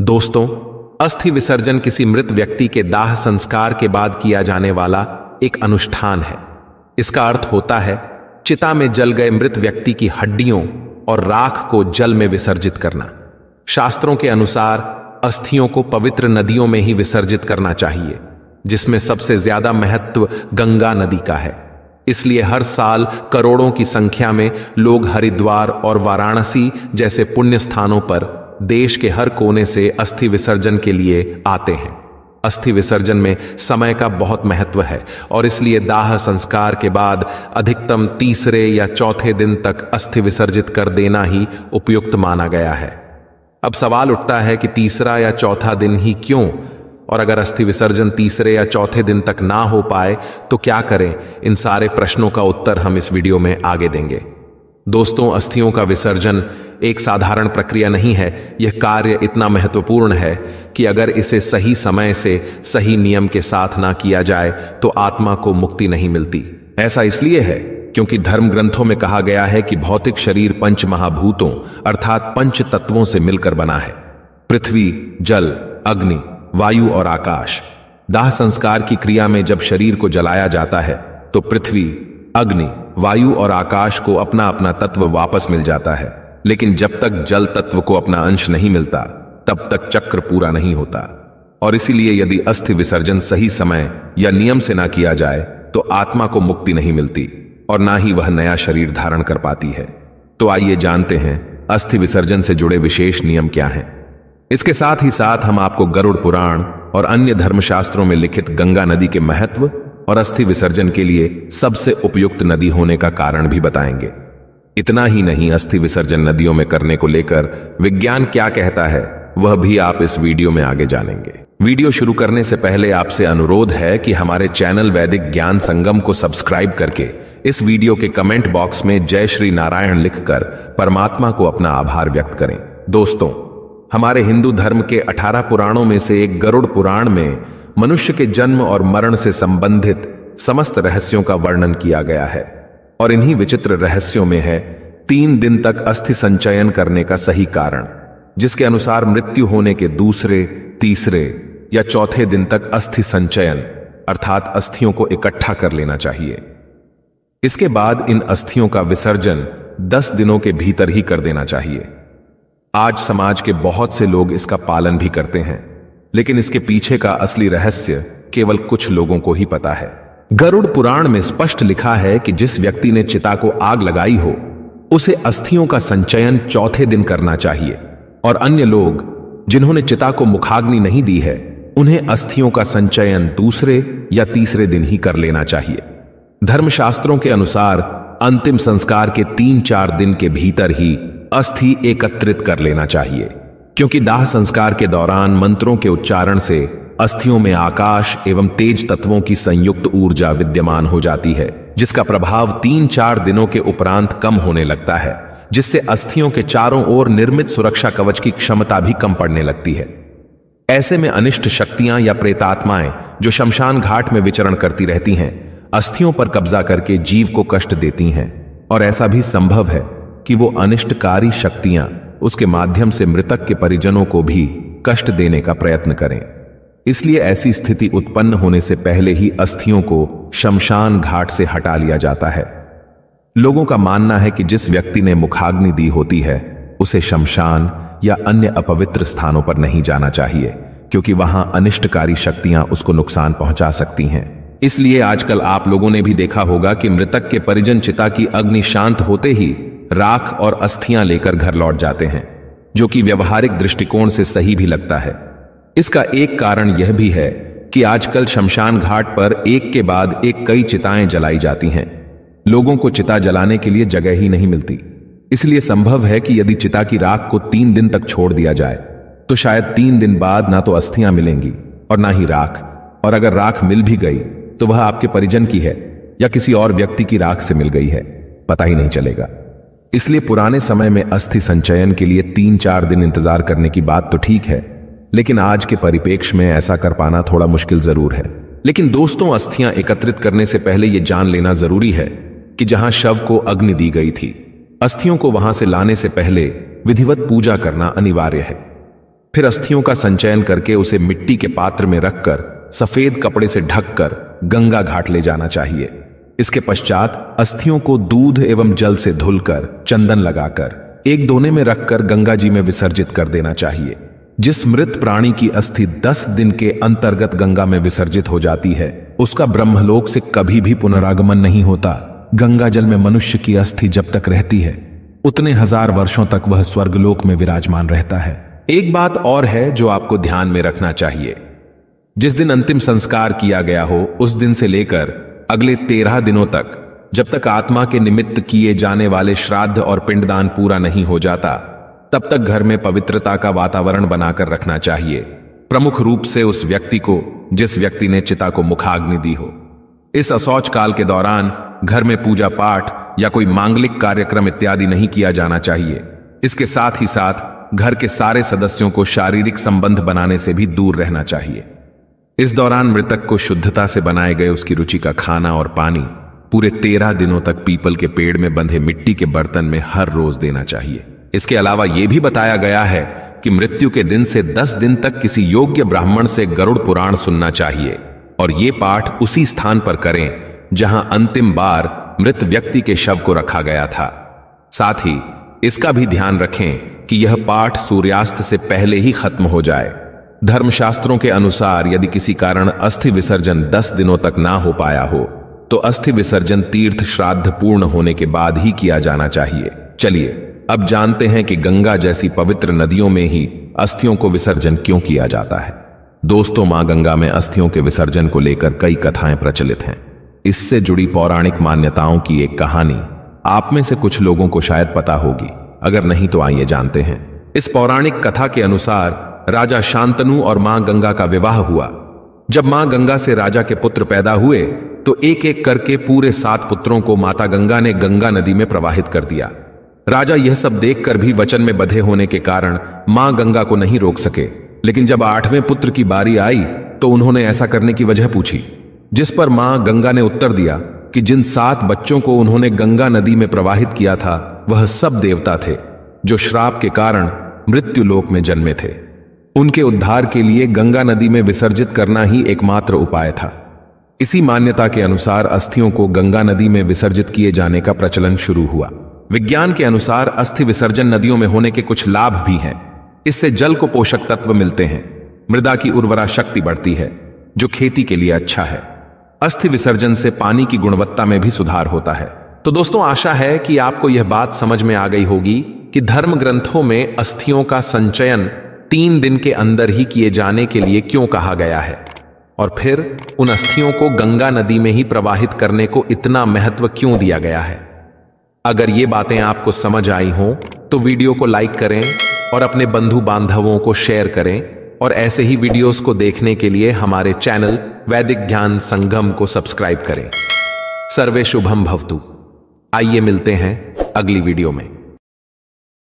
दोस्तों अस्थि विसर्जन किसी मृत व्यक्ति के दाह संस्कार के बाद किया जाने वाला एक अनुष्ठान है इसका अर्थ होता है चिता में जल गए मृत व्यक्ति की हड्डियों और राख को जल में विसर्जित करना शास्त्रों के अनुसार अस्थियों को पवित्र नदियों में ही विसर्जित करना चाहिए जिसमें सबसे ज्यादा महत्व गंगा नदी का है इसलिए हर साल करोड़ों की संख्या में लोग हरिद्वार और वाराणसी जैसे पुण्य स्थानों पर देश के हर कोने से अस्थि विसर्जन के लिए आते हैं अस्थि विसर्जन में समय का बहुत महत्व है और इसलिए दाह संस्कार के बाद अधिकतम तीसरे या चौथे दिन तक अस्थि विसर्जित कर देना ही उपयुक्त माना गया है अब सवाल उठता है कि तीसरा या चौथा दिन ही क्यों और अगर अस्थि विसर्जन तीसरे या चौथे दिन तक ना हो पाए तो क्या करें इन सारे प्रश्नों का उत्तर हम इस वीडियो में आगे देंगे दोस्तों अस्थियों का विसर्जन एक साधारण प्रक्रिया नहीं है यह कार्य इतना महत्वपूर्ण है कि अगर इसे सही समय से सही नियम के साथ ना किया जाए तो आत्मा को मुक्ति नहीं मिलती ऐसा इसलिए है क्योंकि धर्म ग्रंथों में कहा गया है कि भौतिक शरीर पंच महाभूतों अर्थात पंच तत्वों से मिलकर बना है पृथ्वी जल अग्नि वायु और आकाश दाह संस्कार की क्रिया में जब शरीर को जलाया जाता है तो पृथ्वी अग्नि वायु और आकाश को अपना अपना तत्व वापस मिल जाता है लेकिन जब तक जल तत्व को अपना अंश नहीं मिलता तब तक चक्र पूरा नहीं होता और इसीलिए यदि अस्थि विसर्जन सही समय या नियम से ना किया जाए तो आत्मा को मुक्ति नहीं मिलती और ना ही वह नया शरीर धारण कर पाती है तो आइए जानते हैं अस्थि विसर्जन से जुड़े विशेष नियम क्या हैं इसके साथ ही साथ हम आपको गरुड़ पुराण और अन्य धर्मशास्त्रों में लिखित गंगा नदी के महत्व और अस्थि विसर्जन के लिए सबसे उपयुक्त नदी होने का कारण भी बताएंगे इतना ही नहीं अस्थि विसर्जन नदियों में करने को लेकर विज्ञान क्या कहता है वह भी आप इस वीडियो में आगे जानेंगे वीडियो शुरू करने से पहले आपसे अनुरोध है कि हमारे चैनल वैदिक ज्ञान संगम को सब्सक्राइब करके इस वीडियो के कमेंट बॉक्स में जय श्री नारायण लिखकर परमात्मा को अपना आभार व्यक्त करें दोस्तों हमारे हिंदू धर्म के अठारह पुराणों में से एक गरुड़ पुराण में मनुष्य के जन्म और मरण से संबंधित समस्त रहस्यों का वर्णन किया गया है और इन्हीं विचित्र रहस्यों में है तीन दिन तक अस्थि संचयन करने का सही कारण जिसके अनुसार मृत्यु होने के दूसरे तीसरे या चौथे दिन तक अस्थि संचयन अर्थात अस्थियों को इकट्ठा कर लेना चाहिए इसके बाद इन अस्थियों का विसर्जन दस दिनों के भीतर ही कर देना चाहिए आज समाज के बहुत से लोग इसका पालन भी करते हैं लेकिन इसके पीछे का असली रहस्य केवल कुछ लोगों को ही पता है गरुड़ पुराण में स्पष्ट लिखा है कि जिस व्यक्ति ने चिता को आग लगाई हो उसे अस्थियों का संचयन चौथे दिन करना चाहिए और अन्य लोग जिन्होंने चिता को मुखाग्नि नहीं दी है उन्हें अस्थियों का संचयन दूसरे या तीसरे दिन ही कर लेना चाहिए धर्मशास्त्रों के अनुसार अंतिम संस्कार के तीन चार दिन के भीतर ही अस्थि एकत्रित कर लेना चाहिए क्योंकि दाह संस्कार के दौरान मंत्रों के उच्चारण से अस्थियों में आकाश एवं तेज तत्वों की संयुक्त ऊर्जा विद्यमान हो जाती है जिसका प्रभाव तीन चार दिनों के उपरांत कम होने लगता है जिससे अस्थियों के चारों ओर निर्मित सुरक्षा कवच की क्षमता भी कम पड़ने लगती है ऐसे में अनिष्ट शक्तियां या प्रेतात्माएं जो शमशान घाट में विचरण करती रहती हैं अस्थियों पर कब्जा करके जीव को कष्ट देती हैं और ऐसा भी संभव है कि वो अनिष्टकारी शक्तियां उसके माध्यम से मृतक के परिजनों को भी कष्ट देने का प्रयत्न करें इसलिए ऐसी स्थिति उत्पन्न होने से पहले ही अस्थियों को शमशान घाट से हटा लिया जाता है लोगों का मानना है कि जिस व्यक्ति ने मुखाग्नि दी होती है उसे शमशान या अन्य अपवित्र स्थानों पर नहीं जाना चाहिए क्योंकि वहां अनिष्टकारी शक्तियां उसको नुकसान पहुंचा सकती हैं इसलिए आजकल आप लोगों ने भी देखा होगा कि मृतक के परिजन चिता की अग्नि शांत होते ही राख और अस्थियां लेकर घर लौट जाते हैं जो कि व्यवहारिक दृष्टिकोण से सही भी लगता है इसका एक कारण यह भी है कि आजकल शमशान घाट पर एक के बाद एक कई चिताएं जलाई जाती हैं लोगों को चिता जलाने के लिए जगह ही नहीं मिलती इसलिए संभव है कि यदि चिता की राख को तीन दिन तक छोड़ दिया जाए तो शायद तीन दिन बाद ना तो अस्थियां मिलेंगी और ना ही राख और अगर राख मिल भी गई तो वह आपके परिजन की है या किसी और व्यक्ति की राख से मिल गई है पता ही नहीं चलेगा इसलिए पुराने समय में अस्थि संचयन के लिए तीन चार दिन इंतजार करने की बात तो ठीक है लेकिन आज के परिपेक्ष में ऐसा कर पाना थोड़ा मुश्किल जरूर है लेकिन दोस्तों अस्थियां एकत्रित करने से पहले यह जान लेना जरूरी है कि जहां शव को अग्नि दी गई थी अस्थियों को वहां से लाने से पहले विधिवत पूजा करना अनिवार्य है फिर अस्थियों का संचयन करके उसे मिट्टी के पात्र में रखकर सफेद कपड़े से ढककर गंगा घाट ले जाना चाहिए इसके पश्चात अस्थियों को दूध एवं जल से धुलकर चंदन लगाकर एक दोने में रखकर गंगा जी में विसर्जित कर देना चाहिए जिस मृत प्राणी की अस्थि दस दिन के अंतर्गत गंगा में विसर्जित हो जाती है उसका ब्रह्मलोक से कभी भी पुनरागमन नहीं होता गंगा जल में मनुष्य की अस्थि जब तक रहती है उतने हजार वर्षों तक वह स्वर्गलोक में विराजमान रहता है एक बात और है जो आपको ध्यान में रखना चाहिए जिस दिन अंतिम संस्कार किया गया हो उस दिन से लेकर अगले तेरह दिनों तक जब तक आत्मा के निमित्त किए जाने वाले श्राद्ध और पिंडदान पूरा नहीं हो जाता तब तक घर में पवित्रता का वातावरण बनाकर रखना चाहिए प्रमुख रूप से उस व्यक्ति को जिस व्यक्ति ने चिता को मुखाग्नि दी हो इस असौच काल के दौरान घर में पूजा पाठ या कोई मांगलिक कार्यक्रम इत्यादि नहीं किया जाना चाहिए इसके साथ ही साथ घर के सारे सदस्यों को शारीरिक संबंध बनाने से भी दूर रहना चाहिए इस दौरान मृतक को शुद्धता से बनाए गए उसकी रुचि का खाना और पानी पूरे तेरह दिनों तक पीपल के पेड़ में बंधे मिट्टी के बर्तन में हर रोज देना चाहिए इसके अलावा यह भी बताया गया है कि मृत्यु के दिन से दस दिन तक किसी योग्य ब्राह्मण से गरुड़ पुराण सुनना चाहिए और ये पाठ उसी स्थान पर करें जहां अंतिम बार मृत व्यक्ति के शव को रखा गया था साथ ही इसका भी ध्यान रखें कि यह पाठ सूर्यास्त से पहले ही खत्म हो जाए धर्मशास्त्रों के अनुसार यदि किसी कारण अस्थि विसर्जन दस दिनों तक ना हो पाया हो तो अस्थि विसर्जन तीर्थ श्राद्ध पूर्ण होने के बाद ही किया जाना चाहिए चलिए अब जानते हैं कि गंगा जैसी पवित्र नदियों में ही अस्थियों को विसर्जन क्यों किया जाता है दोस्तों मां गंगा में अस्थियों के विसर्जन को लेकर कई कथाएं प्रचलित हैं इससे जुड़ी पौराणिक मान्यताओं की एक कहानी आप में से कुछ लोगों को शायद पता होगी अगर नहीं तो आइए जानते हैं इस पौराणिक कथा के अनुसार राजा शांतनु और मां गंगा का विवाह हुआ जब मां गंगा से राजा के पुत्र पैदा हुए तो एक एक करके पूरे सात पुत्रों को माता गंगा ने गंगा नदी में प्रवाहित कर दिया राजा यह सब देखकर भी वचन में बधे होने के कारण मां गंगा को नहीं रोक सके लेकिन जब आठवें पुत्र की बारी आई तो उन्होंने ऐसा करने की वजह पूछी जिस पर मां गंगा ने उत्तर दिया कि जिन सात बच्चों को उन्होंने गंगा नदी में प्रवाहित किया था वह सब देवता थे जो श्राप के कारण मृत्यु लोक में जन्मे थे उनके उद्धार के लिए गंगा नदी में विसर्जित करना ही एकमात्र उपाय था इसी मान्यता के अनुसार अस्थियों को गंगा नदी में विसर्जित किए जाने का प्रचलन शुरू हुआ विज्ञान के अनुसार अस्थि विसर्जन नदियों में होने के कुछ लाभ भी हैं इससे जल को पोषक तत्व मिलते हैं मृदा की उर्वरा शक्ति बढ़ती है जो खेती के लिए अच्छा है अस्थि विसर्जन से पानी की गुणवत्ता में भी सुधार होता है तो दोस्तों आशा है कि आपको यह बात समझ में आ गई होगी कि धर्म ग्रंथों में अस्थियों का संचयन तीन दिन के अंदर ही किए जाने के लिए क्यों कहा गया है और फिर उन अस्थियों को गंगा नदी में ही प्रवाहित करने को इतना महत्व क्यों दिया गया है अगर ये बातें आपको समझ आई हों तो वीडियो को लाइक करें और अपने बंधु बांधवों को शेयर करें और ऐसे ही वीडियोस को देखने के लिए हमारे चैनल वैदिक ज्ञान संगम को सब्सक्राइब करें सर्वे शुभम भवतु आइए मिलते हैं अगली वीडियो में